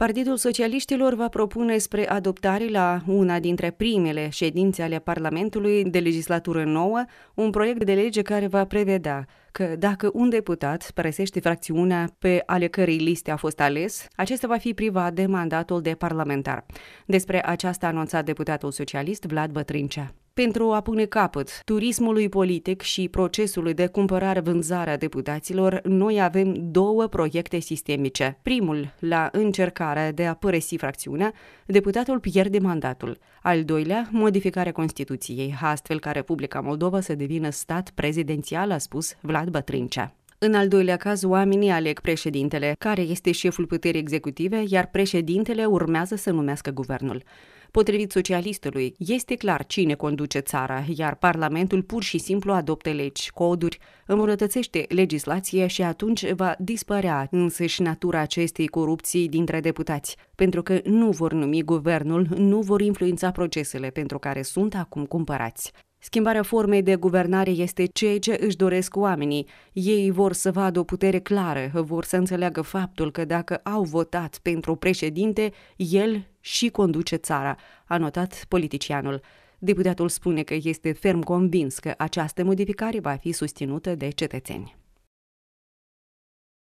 Partidul Socialiștilor va propune spre adoptare la una dintre primele ședințe ale Parlamentului de legislatură nouă un proiect de lege care va prevedea că dacă un deputat părăsește fracțiunea pe ale cărei liste a fost ales, acesta va fi privat de mandatul de parlamentar. Despre aceasta a anunțat deputatul socialist Vlad Bătrâncea pentru a pune capăt turismului politic și procesului de cumpărare-vânzare a deputaților, noi avem două proiecte sistemice. Primul, la încercarea de a părăsi fracțiunea, deputatul pierde mandatul. Al doilea, modificarea Constituției, astfel ca Republica Moldova să devină stat prezidențial, a spus Vlad Bătrâncea. În al doilea caz, oamenii aleg președintele, care este șeful puterii executive, iar președintele urmează să numească guvernul. Potrivit socialistului, este clar cine conduce țara, iar Parlamentul pur și simplu adopte legi, coduri, îmbunătățește legislația și atunci va dispărea însă și natura acestei corupții dintre deputați, pentru că nu vor numi guvernul, nu vor influența procesele pentru care sunt acum cumpărați. Schimbarea formei de guvernare este ceea ce își doresc oamenii. Ei vor să vadă o putere clară, vor să înțeleagă faptul că dacă au votat pentru președinte, el și conduce țara, a notat politicianul. Deputatul spune că este ferm convins că această modificare va fi susținută de cetățeni.